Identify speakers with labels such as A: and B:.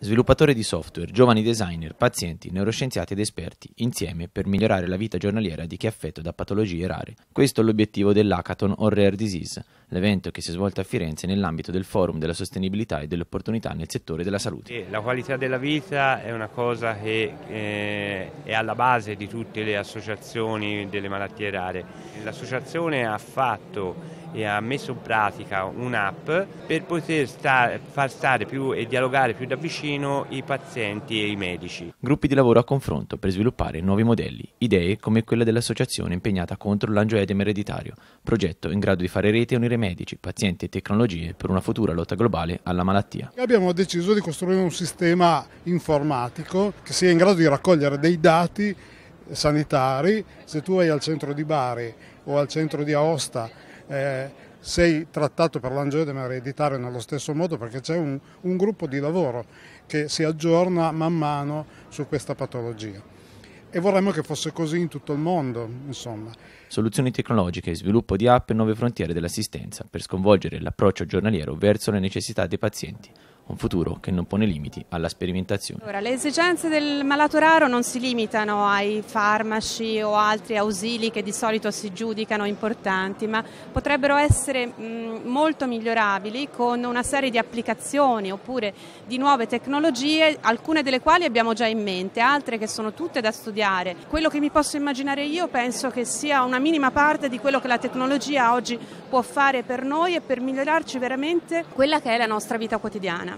A: sviluppatori di software, giovani designer, pazienti, neuroscienziati ed esperti, insieme per migliorare la vita giornaliera di chi è affetto da patologie rare. Questo è l'obiettivo dell'Hackathon on Rare Disease, l'evento che si è svolto a Firenze nell'ambito del Forum della Sostenibilità e delle Opportunità nel settore della salute.
B: La qualità della vita è una cosa che eh, è alla base di tutte le associazioni delle malattie rare. L'associazione ha fatto e ha messo in pratica un'app per poter star, far stare più e dialogare più da vicino i pazienti e i medici.
A: Gruppi di lavoro a confronto per sviluppare nuovi modelli, idee come quella dell'associazione impegnata contro l'angioedema ereditario, progetto in grado di fare rete e unire medici, pazienti e tecnologie per una futura lotta globale alla malattia.
C: Abbiamo deciso di costruire un sistema informatico che sia in grado di raccogliere dei dati sanitari. Se tu vai al centro di Bari o al centro di Aosta, eh, sei trattato per l'angioedema ereditario nello stesso modo perché c'è un, un gruppo di lavoro che si aggiorna man mano su questa patologia e vorremmo che fosse così in tutto il mondo, insomma.
A: Soluzioni tecnologiche, sviluppo di app e nuove frontiere dell'assistenza per sconvolgere l'approccio giornaliero verso le necessità dei pazienti un futuro che non pone limiti alla sperimentazione.
D: Allora, le esigenze del malato raro non si limitano ai farmaci o altri ausili che di solito si giudicano importanti, ma potrebbero essere mh, molto migliorabili con una serie di applicazioni oppure di nuove tecnologie, alcune delle quali abbiamo già in mente, altre che sono tutte da studiare. Quello che mi posso immaginare io penso che sia una minima parte di quello che la tecnologia oggi può fare per noi e per migliorarci veramente quella che è la nostra vita quotidiana.